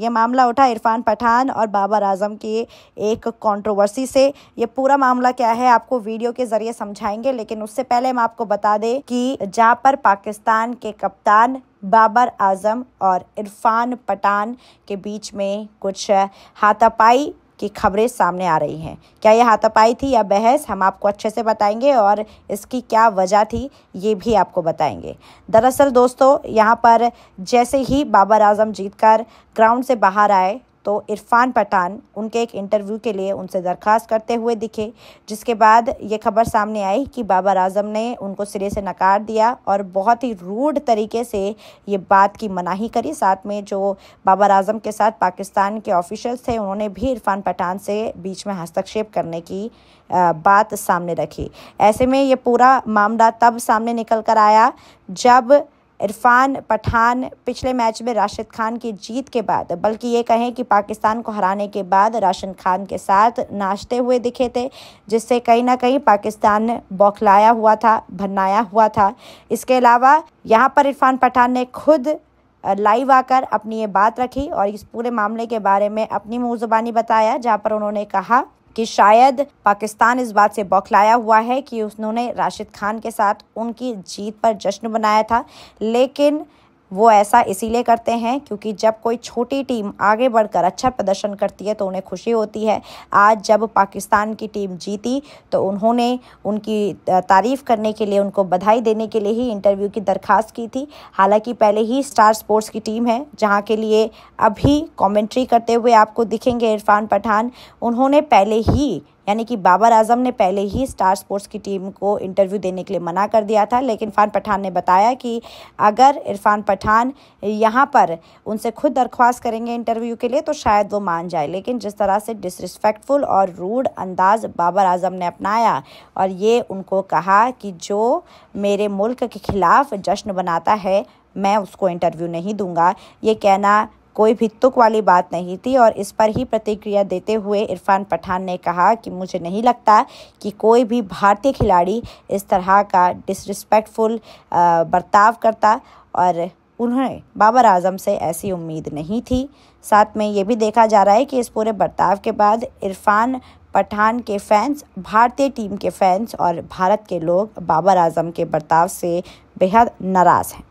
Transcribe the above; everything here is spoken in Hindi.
ये मामला उठा इरफान पठान और बाबर आजम के एक कंट्रोवर्सी से ये पूरा मामला क्या है आपको वीडियो के जरिए समझाएंगे लेकिन उससे पहले हम आपको बता दें कि जहाँ पर पाकिस्तान के कप्तान बाबर आजम और इरफान पठान के बीच में कुछ हाथापाई की खबरें सामने आ रही हैं क्या ये हाथापाई थी या बहस हम आपको अच्छे से बताएंगे और इसकी क्या वजह थी ये भी आपको बताएंगे दरअसल दोस्तों यहाँ पर जैसे ही बाबर आजम जीतकर ग्राउंड से बाहर आए तो इरफान पठान उनके एक इंटरव्यू के लिए उनसे दरख्वास्त करते हुए दिखे जिसके बाद ये खबर सामने आई कि बाबर आजम ने उनको सिरे से नकार दिया और बहुत ही रूड तरीके से ये बात की मनाही करी साथ में जो बाबर आजम के साथ पाकिस्तान के ऑफिशल्स थे उन्होंने भी इरफान पठान से बीच में हस्तक्षेप करने की बात सामने रखी ऐसे में ये पूरा मामला तब सामने निकल कर आया जब इरफान पठान पिछले मैच में राशिद खान की जीत के बाद बल्कि ये कहें कि पाकिस्तान को हराने के बाद राशिद खान के साथ नाचते हुए दिखे थे जिससे कहीं ना कहीं पाकिस्तान बौखलाया हुआ था भन्नाया हुआ था इसके अलावा यहाँ पर इरफान पठान ने खुद लाइव आकर अपनी ये बात रखी और इस पूरे मामले के बारे में अपनी मुँह ज़ुबानी बताया जहाँ पर उन्होंने कहा कि शायद पाकिस्तान इस बात से बौखलाया हुआ है कि उन्होंने राशिद खान के साथ उनकी जीत पर जश्न मनाया था लेकिन वो ऐसा इसीलिए करते हैं क्योंकि जब कोई छोटी टीम आगे बढ़कर अच्छा प्रदर्शन करती है तो उन्हें खुशी होती है आज जब पाकिस्तान की टीम जीती तो उन्होंने उनकी तारीफ़ करने के लिए उनको बधाई देने के लिए ही इंटरव्यू की दरख्वास्त की थी हालांकि पहले ही स्टार स्पोर्ट्स की टीम है जहाँ के लिए अभी कॉमेंट्री करते हुए आपको दिखेंगे इरफान पठान उन्होंने पहले ही यानी कि बाबर आजम ने पहले ही स्टार स्पोर्ट्स की टीम को इंटरव्यू देने के लिए मना कर दिया था लेकिन इरफान पठान ने बताया कि अगर इरफान पठान यहाँ पर उनसे खुद दरख्वास्त करेंगे इंटरव्यू के लिए तो शायद वो मान जाए लेकिन जिस तरह से डिसरिस्पेक्टफुल और रूड अंदाज बाबर आजम ने अपनाया और ये उनको कहा कि जो मेरे मुल्क के ख़िलाफ़ जश्न बनाता है मैं उसको इंटरव्यू नहीं दूंगा ये कहना कोई भी तुक वाली बात नहीं थी और इस पर ही प्रतिक्रिया देते हुए इरफान पठान ने कहा कि मुझे नहीं लगता कि कोई भी भारतीय खिलाड़ी इस तरह का डिसरिस्पेक्टफुल बर्ताव करता और उन्हें बाबर आजम से ऐसी उम्मीद नहीं थी साथ में ये भी देखा जा रहा है कि इस पूरे बर्ताव के बाद इरफान पठान के फैंस भारतीय टीम के फैंस और भारत के लोग बाबर आजम के बर्ताव से बेहद नाराज़ हैं